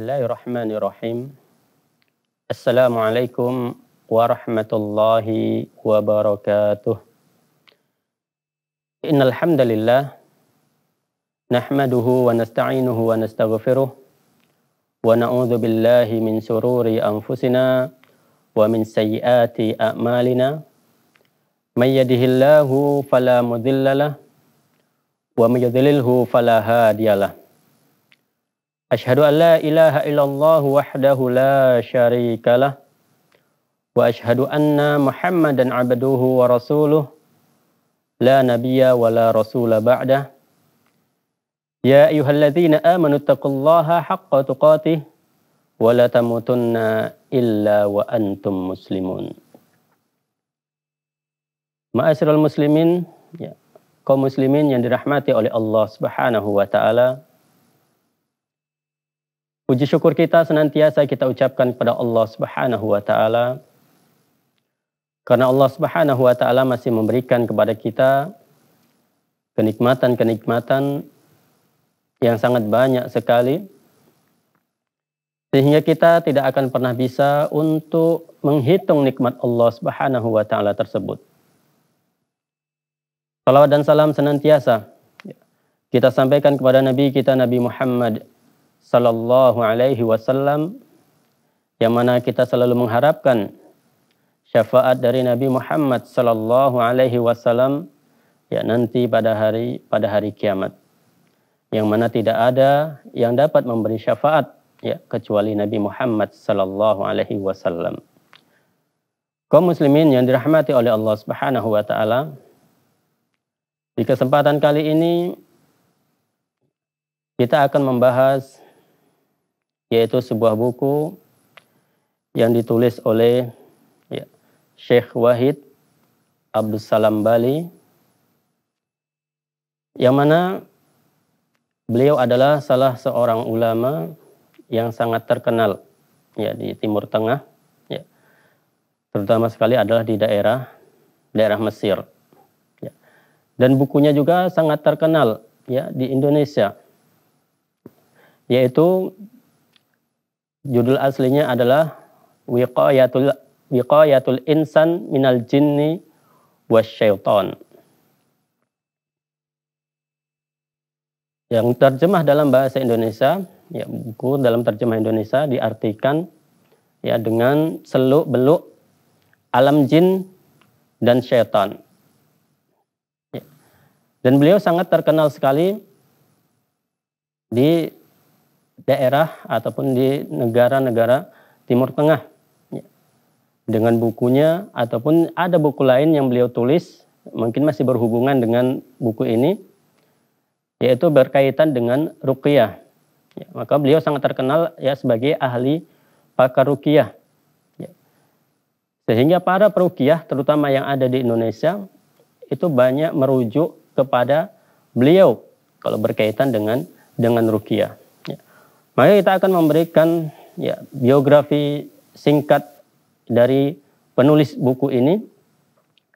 الله الرحمن الرحيم السلام عليكم ورحمة الله وبركاته إن الحمد لله نحمده ونستعينه ونستغفره ونعوذ بالله من شرور أنفسنا ومن سيئات أعمالنا من يده الله فلا مضل له ومن يضلله فلا هادي له Ashhadu an la ilaha illallah wahdahu la syarikalah wa ashhadu anna Muhammadan abduhu wa rasuluh la nabiya wa la rasula ba'dah Ya ayyuhalladzina amanu taqullaha haqqa tuqatih wa la tamutunna illa wa antum muslimun Ma'asyiral muslimin ya kaum muslimin yang dirahmati oleh Allah Subhanahu wa taala Puji syukur kita senantiasa kita ucapkan kepada Allah Subhanahu wa taala. Karena Allah Subhanahu wa taala masih memberikan kepada kita kenikmatan-kenikmatan yang sangat banyak sekali sehingga kita tidak akan pernah bisa untuk menghitung nikmat Allah Subhanahu wa taala tersebut. Salawat dan salam senantiasa kita sampaikan kepada nabi kita Nabi Muhammad Sallallahu Alaihi Wasallam yang mana kita selalu mengharapkan syafaat dari Nabi Muhammad Sallallahu Alaihi Wasallam ya nanti pada hari pada hari kiamat yang mana tidak ada yang dapat memberi syafaat ya kecuali Nabi Muhammad Sallallahu Alaihi Wasallam. Kaum muslimin yang dirahmati oleh Allah Subhanahu Wa Taala di kesempatan kali ini kita akan membahas yaitu sebuah buku yang ditulis oleh ya, Syekh Wahid Abdul Salam Bali yang mana beliau adalah salah seorang ulama yang sangat terkenal ya di Timur Tengah ya. terutama sekali adalah di daerah daerah Mesir ya. dan bukunya juga sangat terkenal ya di Indonesia yaitu Judul aslinya adalah Wiqayatul Wiqayatul Insan Minal Jinni Wasyaiton. Yang terjemah dalam bahasa Indonesia, ya buku dalam terjemah Indonesia diartikan ya dengan seluk beluk alam jin dan syaitan. Ya. Dan beliau sangat terkenal sekali di daerah ataupun di negara-negara Timur Tengah ya. dengan bukunya ataupun ada buku lain yang beliau tulis mungkin masih berhubungan dengan buku ini yaitu berkaitan dengan rukiah Ya, maka beliau sangat terkenal ya sebagai ahli pakar rukiah Ya. Sehingga para perukiah terutama yang ada di Indonesia itu banyak merujuk kepada beliau kalau berkaitan dengan dengan ruqyah. Maka kita akan memberikan ya biografi singkat dari penulis buku ini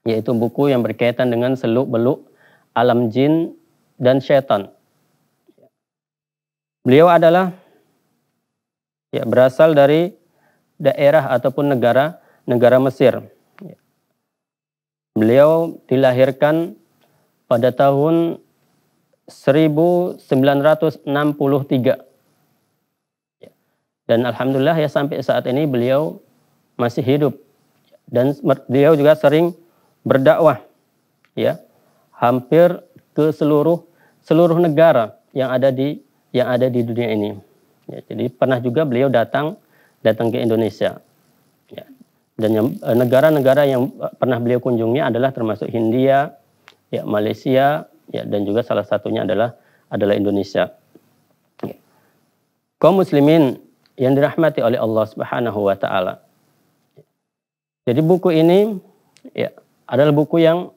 yaitu buku yang berkaitan dengan seluk-beluk alam jin dan setan. Beliau adalah ya berasal dari daerah ataupun negara negara Mesir. Beliau dilahirkan pada tahun 1963 dan alhamdulillah ya sampai saat ini beliau masih hidup dan beliau juga sering berdakwah ya hampir ke seluruh seluruh negara yang ada di yang ada di dunia ini. Ya, jadi pernah juga beliau datang datang ke Indonesia. Ya, dan e, negara-negara yang, yang e, pernah beliau kunjungi adalah termasuk Hindia, ya Malaysia, ya dan juga salah satunya adalah adalah Indonesia. Ya. Kaum muslimin yang dirahmati oleh Allah Subhanahu wa taala. Jadi buku ini ya adalah buku yang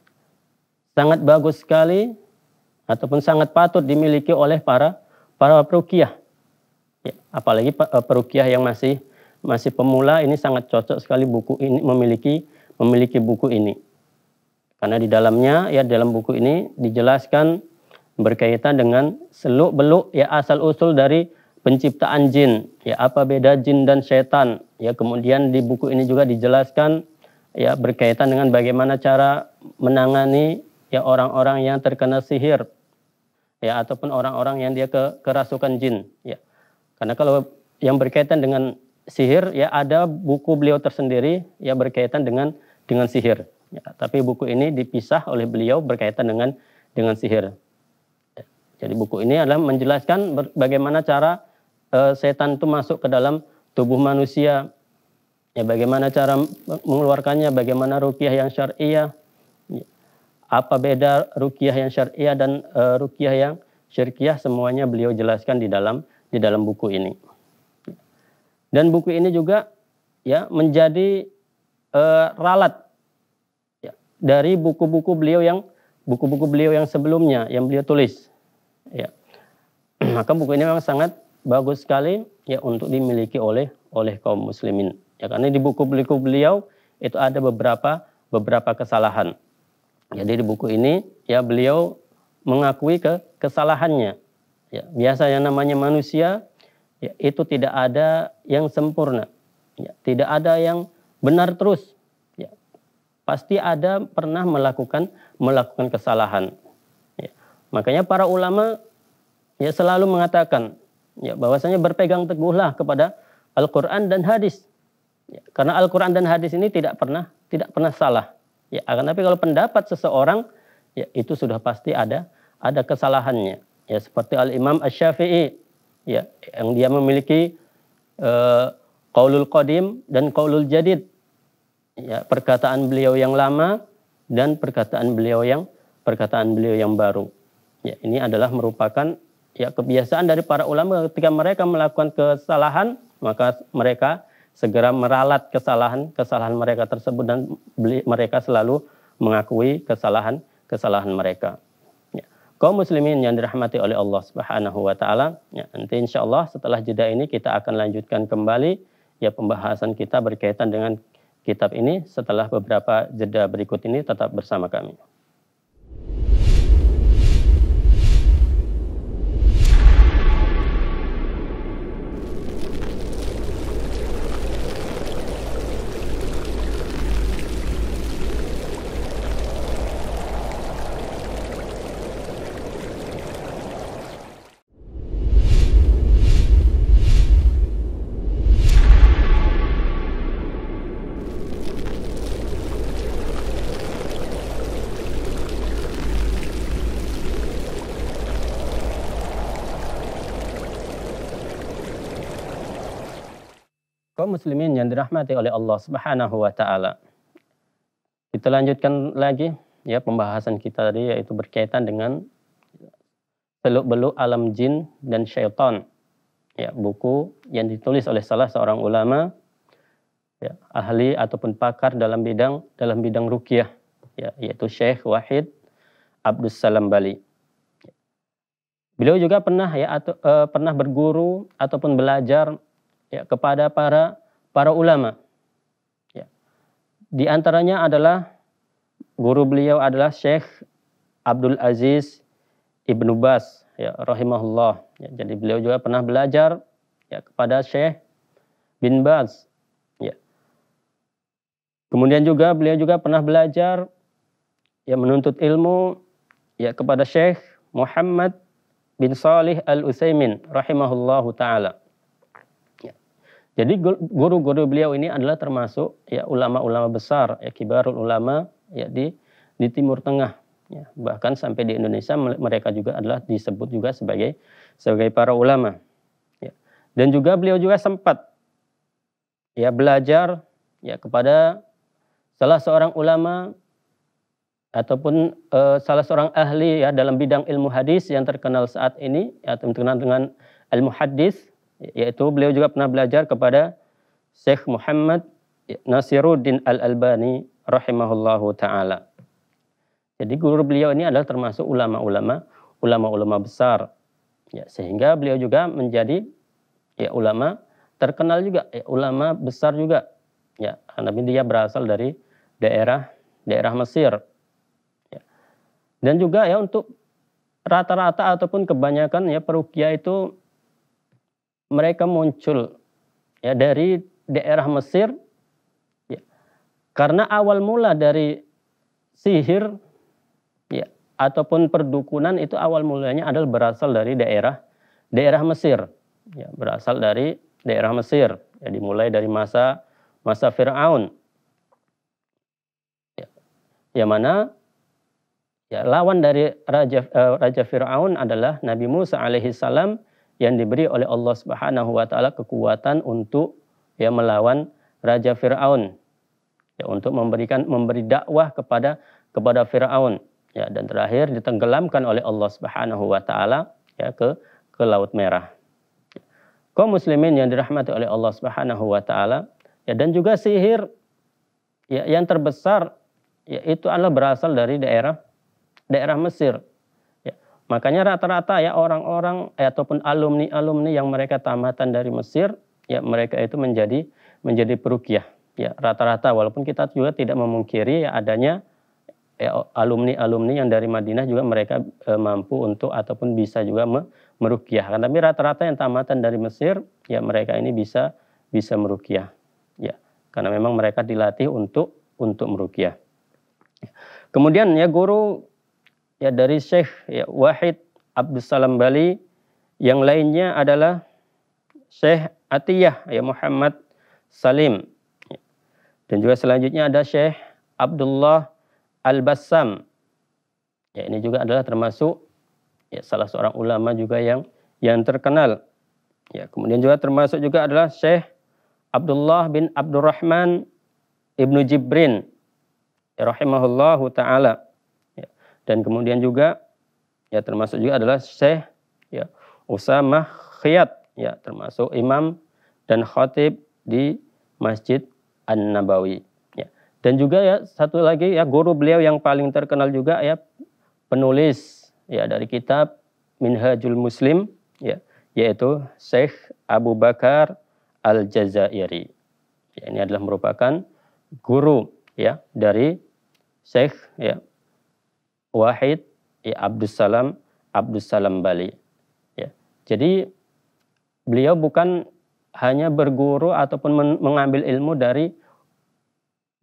sangat bagus sekali ataupun sangat patut dimiliki oleh para para perukiah. Ya, apalagi eh, perukiah yang masih masih pemula ini sangat cocok sekali buku ini memiliki memiliki buku ini. Karena di dalamnya ya dalam buku ini dijelaskan berkaitan dengan seluk beluk ya asal usul dari penciptaan jin, ya apa beda jin dan setan. Ya kemudian di buku ini juga dijelaskan ya berkaitan dengan bagaimana cara menangani ya orang-orang yang terkena sihir ya ataupun orang-orang yang dia ke, kerasukan jin ya. Karena kalau yang berkaitan dengan sihir ya ada buku beliau tersendiri ya berkaitan dengan dengan sihir. Ya, tapi buku ini dipisah oleh beliau berkaitan dengan dengan sihir. Jadi buku ini adalah menjelaskan bagaimana cara uh, setan itu masuk ke dalam tubuh manusia. Ya, bagaimana cara mengeluarkannya, bagaimana rukiah yang syariah, apa beda rukiah yang syariah dan uh, rukiah yang syirkiah semuanya beliau jelaskan di dalam di dalam buku ini. Dan buku ini juga ya menjadi uh, ralat ya, dari buku-buku beliau yang buku-buku beliau yang sebelumnya yang beliau tulis. Ya. Maka buku ini memang sangat bagus sekali ya untuk dimiliki oleh oleh kaum muslimin. Ya karena di buku-buku beliau itu ada beberapa beberapa kesalahan. Jadi di buku ini ya beliau mengakui ke kesalahannya. Ya, biasa yang namanya manusia ya, itu tidak ada yang sempurna. Ya, tidak ada yang benar terus. Ya, pasti ada pernah melakukan melakukan kesalahan. Ya, makanya para ulama ya selalu mengatakan Ya, bahwasanya berpegang teguhlah kepada Al-Qur'an dan hadis. Ya, karena Al-Qur'an dan hadis ini tidak pernah tidak pernah salah. Ya, akan tapi kalau pendapat seseorang ya itu sudah pasti ada ada kesalahannya. Ya, seperti Al-Imam Asy-Syafi'i ya yang dia memiliki eh, qaulul qadim dan qaulul jadid. Ya, perkataan beliau yang lama dan perkataan beliau yang perkataan beliau yang baru. Ya, ini adalah merupakan ya kebiasaan dari para ulama ketika mereka melakukan kesalahan maka mereka segera meralat kesalahan kesalahan mereka tersebut dan mereka selalu mengakui kesalahan kesalahan mereka. Ya. Kaum muslimin yang dirahmati oleh Allah Subhanahu wa taala, ya, nanti insya Allah setelah jeda ini kita akan lanjutkan kembali ya pembahasan kita berkaitan dengan kitab ini setelah beberapa jeda berikut ini tetap bersama kami. muslimin yang dirahmati oleh Allah Subhanahu wa taala. Kita lanjutkan lagi ya pembahasan kita tadi yaitu berkaitan dengan seluk-beluk alam jin dan syaitan. Ya, buku yang ditulis oleh salah seorang ulama ya, ahli ataupun pakar dalam bidang dalam bidang ruqyah ya, yaitu Syekh Wahid Abdus Salam Bali. Beliau juga pernah ya atau, e, pernah berguru ataupun belajar ya kepada para para ulama. Ya. Di antaranya adalah guru beliau adalah Syekh Abdul Aziz Ibnu Bas ya rahimahullah. Ya, jadi beliau juga pernah belajar ya kepada Syekh bin Bas. Ya. Kemudian juga beliau juga pernah belajar ya menuntut ilmu ya kepada Syekh Muhammad bin Salih Al Utsaimin rahimahullahu taala. Jadi guru-guru beliau ini adalah termasuk ya ulama-ulama besar, ya kibarul ulama ya di di Timur Tengah. Ya, bahkan sampai di Indonesia mereka juga adalah disebut juga sebagai sebagai para ulama. Ya. Dan juga beliau juga sempat ya belajar ya kepada salah seorang ulama ataupun e, salah seorang ahli ya dalam bidang ilmu hadis yang terkenal saat ini ya, terkenal dengan ilmu hadis yaitu beliau juga pernah belajar kepada Syekh Muhammad Nasiruddin Al-Albani rahimahullahu taala. Jadi guru beliau ini adalah termasuk ulama-ulama ulama-ulama besar. Ya, sehingga beliau juga menjadi ya ulama terkenal juga, ya, ulama besar juga. Ya, karena dia berasal dari daerah daerah Mesir. Ya. Dan juga ya untuk rata-rata ataupun kebanyakan ya perukia itu mereka muncul ya dari daerah Mesir ya. karena awal mula dari sihir ya ataupun perdukunan itu awal mulanya adalah berasal dari daerah daerah Mesir ya berasal dari daerah Mesir ya dimulai dari masa masa Firaun ya, ya mana ya lawan dari raja uh, raja Firaun adalah Nabi Musa alaihi salam yang diberi oleh Allah Subhanahu wa taala kekuatan untuk ya melawan raja Firaun. Ya, untuk memberikan memberi dakwah kepada kepada Firaun. Ya, dan terakhir ditenggelamkan oleh Allah Subhanahu wa taala ya ke ke laut merah. Kaum muslimin yang dirahmati oleh Allah Subhanahu wa taala ya dan juga sihir ya yang terbesar yaitu adalah berasal dari daerah daerah Mesir Makanya rata-rata ya orang-orang eh, ataupun alumni-alumni yang mereka tamatan dari Mesir, ya mereka itu menjadi menjadi perukiah. Ya rata-rata walaupun kita juga tidak memungkiri ya adanya eh, alumni-alumni ya, yang dari Madinah juga mereka eh, mampu untuk ataupun bisa juga me, merukiah. Kan, tapi rata-rata yang tamatan dari Mesir, ya mereka ini bisa bisa merukiah. Ya, karena memang mereka dilatih untuk untuk merukiah. Kemudian ya guru ya dari Syekh ya, Wahid Salam Bali, yang lainnya adalah Syekh Atiyah ya Muhammad Salim. Ya. Dan juga selanjutnya ada Syekh Abdullah Al-Bassam. Ya, ini juga adalah termasuk ya, salah seorang ulama juga yang yang terkenal. Ya, kemudian juga termasuk juga adalah Syekh Abdullah bin Abdurrahman Ibnu Jibrin ya, rahimahullahu taala. Dan kemudian juga ya termasuk juga adalah Syekh ya Usama Khiyat ya termasuk imam dan khatib di Masjid An-Nabawi ya. Dan juga ya satu lagi ya guru beliau yang paling terkenal juga ya penulis ya dari kitab Minhajul Muslim ya yaitu Syekh Abu Bakar Al-Jazairi. Ya, ini adalah merupakan guru ya dari Syekh ya Wahid ya Abdus Salam Abdus Salam Bali. Ya. Jadi beliau bukan hanya berguru ataupun mengambil ilmu dari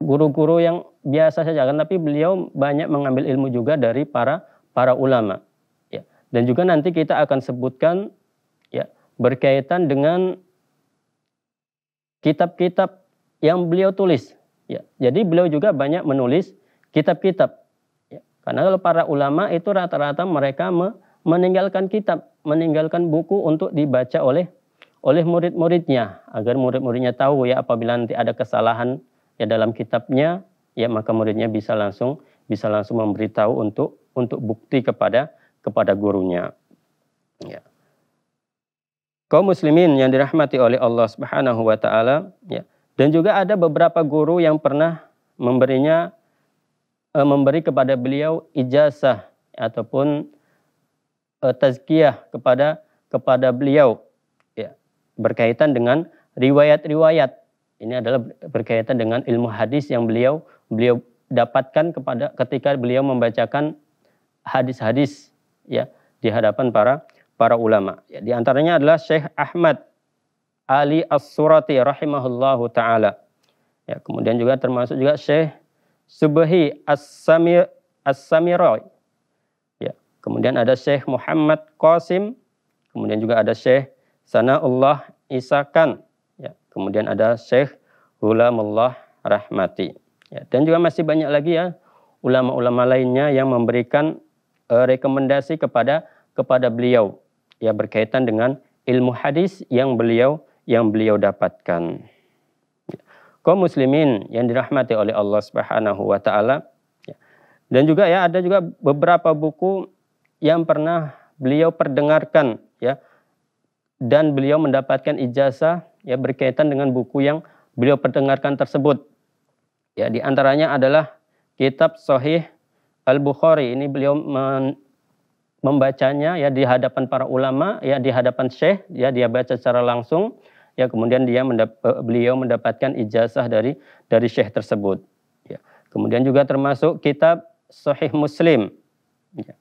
guru-guru yang biasa saja kan tapi beliau banyak mengambil ilmu juga dari para para ulama. Ya. Dan juga nanti kita akan sebutkan ya berkaitan dengan kitab-kitab yang beliau tulis. Ya. Jadi beliau juga banyak menulis kitab-kitab karena kalau para ulama itu rata-rata mereka meninggalkan kitab, meninggalkan buku untuk dibaca oleh oleh murid-muridnya agar murid-muridnya tahu ya apabila nanti ada kesalahan ya dalam kitabnya ya maka muridnya bisa langsung bisa langsung memberitahu untuk untuk bukti kepada kepada gurunya. Ya. Kaum muslimin yang dirahmati oleh Allah Subhanahu wa taala ya. Dan juga ada beberapa guru yang pernah memberinya E, memberi kepada beliau ijazah ataupun e, tazkiyah kepada kepada beliau ya berkaitan dengan riwayat-riwayat ini adalah berkaitan dengan ilmu hadis yang beliau beliau dapatkan kepada ketika beliau membacakan hadis-hadis ya di hadapan para para ulama. Ya, di antaranya adalah Syekh Ahmad Ali As-Surati rahimahullahu taala. Ya, kemudian juga termasuk juga Syekh Subhi As-Samir Ya. Kemudian ada Syekh Muhammad Qasim, kemudian juga ada Syekh Sanaullah Isakan. Ya. Kemudian ada Syekh Hulamullah Rahmati. Ya. Dan juga masih banyak lagi ya ulama-ulama lainnya yang memberikan uh, rekomendasi kepada kepada beliau ya berkaitan dengan ilmu hadis yang beliau yang beliau dapatkan kaum muslimin yang dirahmati oleh Allah Subhanahu wa taala. Ya. Dan juga ya ada juga beberapa buku yang pernah beliau perdengarkan ya dan beliau mendapatkan ijazah ya berkaitan dengan buku yang beliau perdengarkan tersebut. Ya, di antaranya adalah kitab Sahih Al-Bukhari. Ini beliau men, membacanya ya di hadapan para ulama, ya di hadapan syekh, ya dia baca secara langsung ya kemudian dia mendap eh, beliau mendapatkan ijazah dari dari syekh tersebut ya. kemudian juga termasuk kitab sahih muslim ya.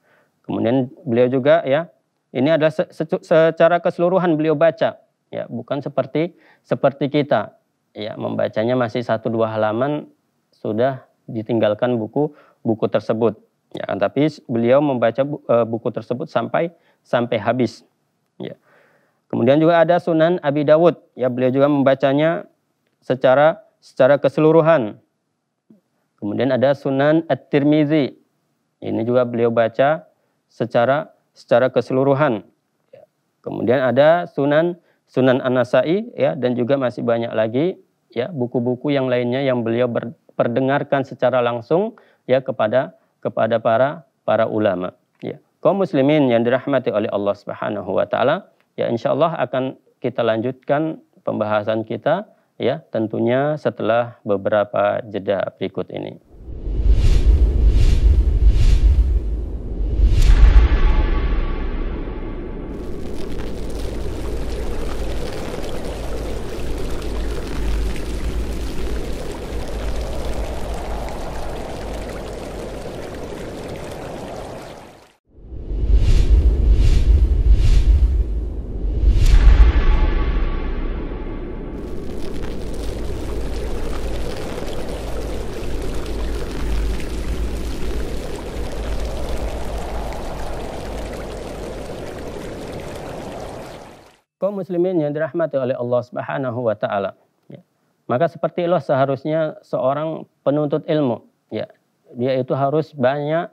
kemudian beliau juga ya ini adalah se secara keseluruhan beliau baca ya bukan seperti seperti kita ya membacanya masih satu dua halaman sudah ditinggalkan buku buku tersebut ya tapi beliau membaca eh, buku tersebut sampai sampai habis ya Kemudian juga ada Sunan Abi Dawud, ya beliau juga membacanya secara secara keseluruhan. Kemudian ada Sunan At-Tirmizi. Ini juga beliau baca secara secara keseluruhan. Kemudian ada Sunan Sunan An-Nasai ya dan juga masih banyak lagi ya buku-buku yang lainnya yang beliau ber, perdengarkan secara langsung ya kepada kepada para para ulama ya. Kaum muslimin yang dirahmati oleh Allah Subhanahu wa taala, ya insya Allah akan kita lanjutkan pembahasan kita ya tentunya setelah beberapa jeda berikut ini. kaum muslimin yang dirahmati oleh Allah Subhanahu wa taala. Ya. Maka seperti Allah seharusnya seorang penuntut ilmu, ya. Dia itu harus banyak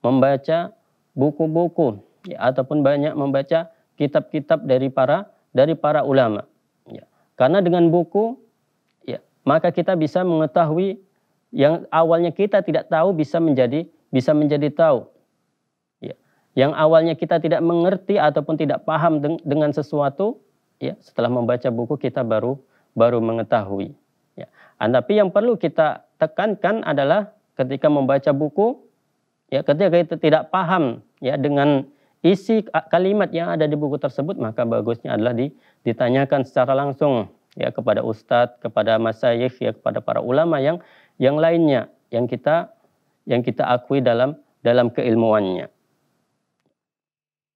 membaca buku-buku ya, ataupun banyak membaca kitab-kitab dari para dari para ulama. Ya. Karena dengan buku ya, maka kita bisa mengetahui yang awalnya kita tidak tahu bisa menjadi bisa menjadi tahu yang awalnya kita tidak mengerti ataupun tidak paham dengan sesuatu, ya setelah membaca buku kita baru baru mengetahui. Ya. Nah, tapi yang perlu kita tekankan adalah ketika membaca buku, ya ketika kita tidak paham ya dengan isi kalimat yang ada di buku tersebut, maka bagusnya adalah ditanyakan secara langsung ya kepada ustadz, kepada masayikh, ya kepada para ulama yang yang lainnya yang kita yang kita akui dalam dalam keilmuannya.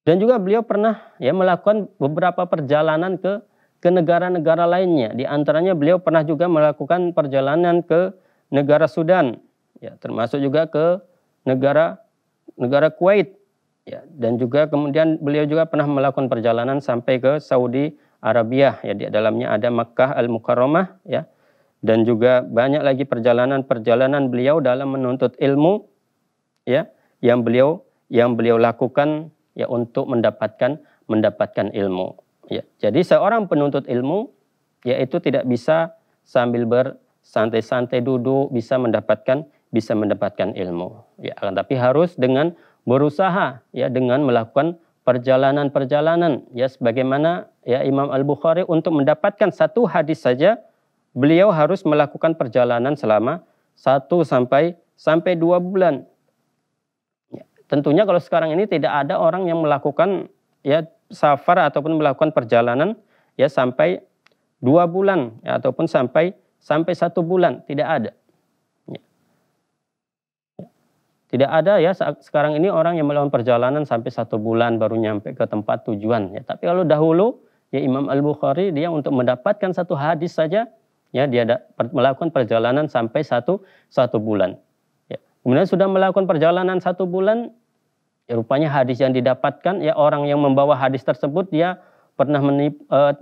Dan juga beliau pernah ya melakukan beberapa perjalanan ke ke negara-negara lainnya. Di antaranya beliau pernah juga melakukan perjalanan ke negara Sudan, ya termasuk juga ke negara negara Kuwait. Ya, dan juga kemudian beliau juga pernah melakukan perjalanan sampai ke Saudi Arabia ya di dalamnya ada Makkah Al Mukarramah ya dan juga banyak lagi perjalanan-perjalanan beliau dalam menuntut ilmu ya yang beliau yang beliau lakukan ya untuk mendapatkan mendapatkan ilmu. Ya, jadi seorang penuntut ilmu yaitu tidak bisa sambil bersantai-santai duduk bisa mendapatkan bisa mendapatkan ilmu. Ya, akan tapi harus dengan berusaha ya dengan melakukan perjalanan-perjalanan ya sebagaimana ya Imam Al-Bukhari untuk mendapatkan satu hadis saja beliau harus melakukan perjalanan selama satu sampai sampai dua bulan Tentunya kalau sekarang ini tidak ada orang yang melakukan ya safar ataupun melakukan perjalanan ya sampai dua bulan ya, ataupun sampai sampai satu bulan tidak ada. Ya. Tidak ada ya sekarang ini orang yang melakukan perjalanan sampai satu bulan baru nyampe ke tempat tujuan. Ya. Tapi kalau dahulu ya Imam Al Bukhari dia untuk mendapatkan satu hadis saja ya dia da, per, melakukan perjalanan sampai satu satu bulan. Ya. Kemudian sudah melakukan perjalanan satu bulan Ya, rupanya hadis yang didapatkan ya orang yang membawa hadis tersebut dia pernah menipu, uh, eh,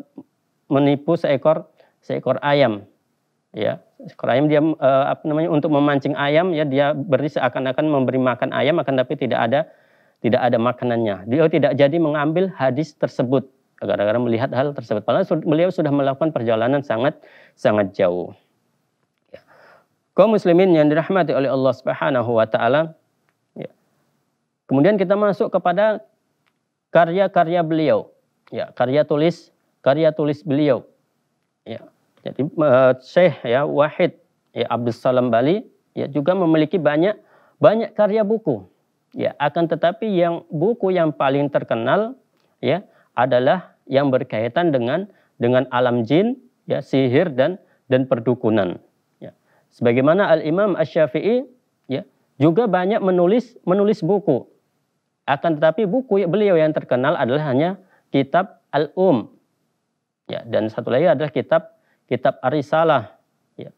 menipu seekor seekor ayam. Ya, seekor ayam dia uh, apa namanya untuk memancing ayam ya dia beri seakan-akan memberi makan ayam akan tapi tidak ada tidak ada makanannya. Dia tidak jadi mengambil hadis tersebut gara-gara melihat hal tersebut. Padahal beliau sudah melakukan perjalanan sangat sangat jauh. Ya. Kaum muslimin yang dirahmati oleh Allah Subhanahu wa taala, Kemudian kita masuk kepada karya-karya beliau. Ya, karya tulis, karya tulis beliau. Ya. Jadi uh, Syekh ya Wahid ya Abdul Salam Bali ya juga memiliki banyak banyak karya buku. Ya, akan tetapi yang buku yang paling terkenal ya adalah yang berkaitan dengan dengan alam jin, ya sihir dan dan perdukunan. Ya. Sebagaimana Al Imam Asy-Syafi'i ya juga banyak menulis menulis buku akan tetapi buku beliau yang terkenal adalah hanya kitab Al-Um. Ya, dan satu lagi adalah kitab kitab arisalah Ya.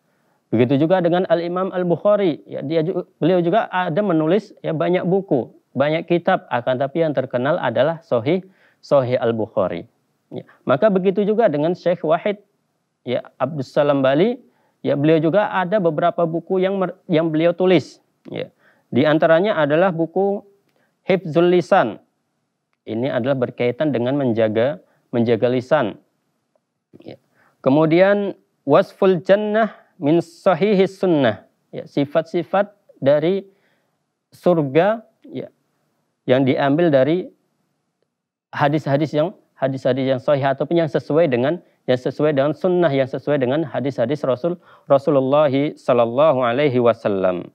Begitu juga dengan Al-Imam Al-Bukhari. Ya, dia beliau juga ada menulis ya banyak buku, banyak kitab akan tetapi yang terkenal adalah Sohih, Sohih Al-Bukhari. Ya. Maka begitu juga dengan Syekh Wahid ya Abdus Salam Bali, ya beliau juga ada beberapa buku yang yang beliau tulis, ya. Di antaranya adalah buku Hifzul lisan. Ini adalah berkaitan dengan menjaga menjaga lisan. Ya. Kemudian wasful jannah min sahihi sunnah. Ya, sifat-sifat dari surga ya, yang diambil dari hadis-hadis yang hadis-hadis yang sahih ataupun yang sesuai dengan yang sesuai dengan sunnah yang sesuai dengan hadis-hadis Rasul Rasulullah Sallallahu Alaihi Wasallam.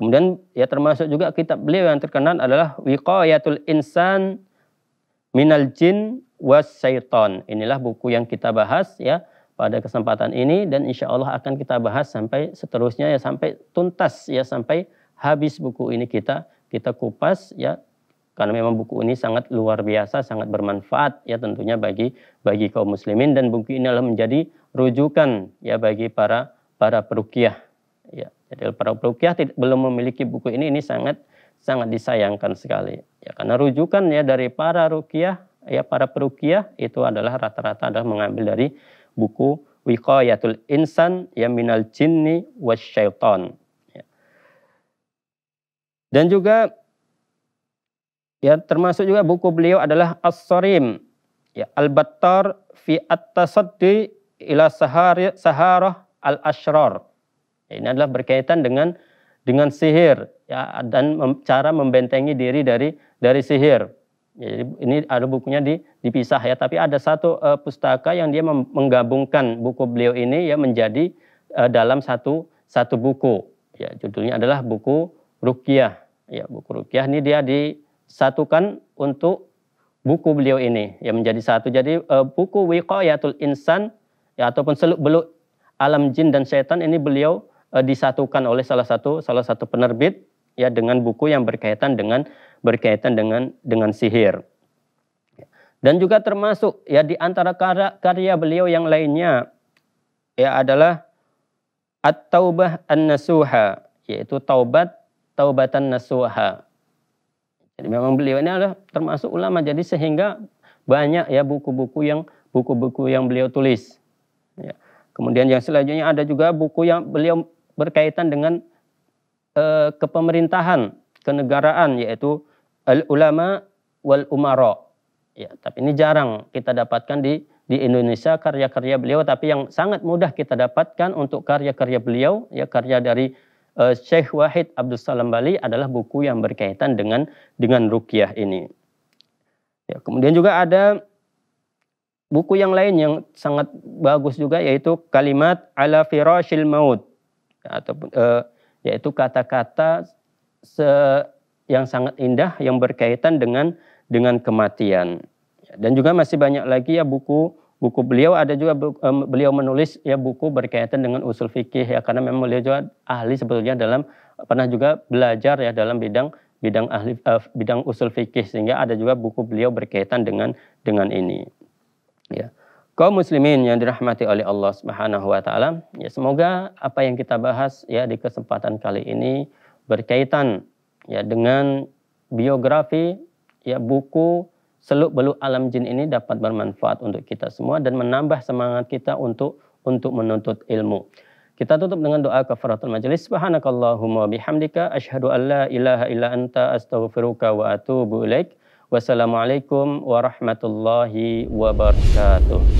Kemudian ya termasuk juga kitab beliau yang terkenal adalah Wiqayatul Insan Minal Jin Was Syaiton. Inilah buku yang kita bahas ya pada kesempatan ini dan insya Allah akan kita bahas sampai seterusnya ya sampai tuntas ya sampai habis buku ini kita kita kupas ya karena memang buku ini sangat luar biasa sangat bermanfaat ya tentunya bagi bagi kaum muslimin dan buku ini adalah menjadi rujukan ya bagi para para perukiah jadi para perukiah belum memiliki buku ini, ini sangat sangat disayangkan sekali. Ya, karena rujukan ya dari para rukiah, ya para perukiah itu adalah rata-rata adalah mengambil dari buku Wiqayatul Insan ya minal jinni wasyaiton. Ya. Dan juga ya termasuk juga buku beliau adalah As-Sarim ya Al-Battar fi At-Tasaddi ila Sahari, Saharah Al-Asrar Ya, ini adalah berkaitan dengan dengan sihir ya, dan mem, cara membentengi diri dari dari sihir. Ya, jadi ini ada bukunya di, dipisah ya, tapi ada satu uh, pustaka yang dia menggabungkan buku beliau ini ya menjadi uh, dalam satu satu buku. Ya, judulnya adalah buku rukiah Ya, buku rukiah. ini dia disatukan untuk buku beliau ini ya menjadi satu. Jadi uh, buku Wiqayatul Insan ya, ataupun seluk beluk alam jin dan setan ini beliau Eh, disatukan oleh salah satu salah satu penerbit ya dengan buku yang berkaitan dengan berkaitan dengan dengan sihir. Dan juga termasuk ya di antara karya, karya beliau yang lainnya ya adalah At-Taubah An-Nasuha yaitu Taubat Taubatan Nasuha. Jadi memang beliau ini adalah termasuk ulama jadi sehingga banyak ya buku-buku yang buku-buku yang beliau tulis. Ya. Kemudian yang selanjutnya ada juga buku yang beliau berkaitan dengan e, kepemerintahan, kenegaraan yaitu al ulama wal umaro Ya, tapi ini jarang kita dapatkan di di Indonesia karya-karya beliau tapi yang sangat mudah kita dapatkan untuk karya-karya beliau ya karya dari uh, eh, Syekh Wahid Abdul Salam Bali adalah buku yang berkaitan dengan dengan rukyah ini. Ya, kemudian juga ada buku yang lain yang sangat bagus juga yaitu Kalimat ala firashil maut ataupun e, yaitu kata-kata yang sangat indah yang berkaitan dengan dengan kematian. Dan juga masih banyak lagi ya buku buku beliau ada juga buku, um, beliau menulis ya buku berkaitan dengan usul fikih ya karena memang beliau juga ahli sebetulnya dalam pernah juga belajar ya dalam bidang bidang ahli uh, bidang usul fikih sehingga ada juga buku beliau berkaitan dengan dengan ini ya kaum muslimin yang dirahmati oleh Allah Subhanahu wa taala, ya semoga apa yang kita bahas ya di kesempatan kali ini berkaitan ya dengan biografi ya buku Seluk Beluk Alam Jin ini dapat bermanfaat untuk kita semua dan menambah semangat kita untuk untuk menuntut ilmu. Kita tutup dengan doa kafaratul majelis. Subhanakallahumma bihamdika asyhadu an la ilaha illa anta astaghfiruka wa atubu ilaik. Wassalamualaikum warahmatullahi wabarakatuh.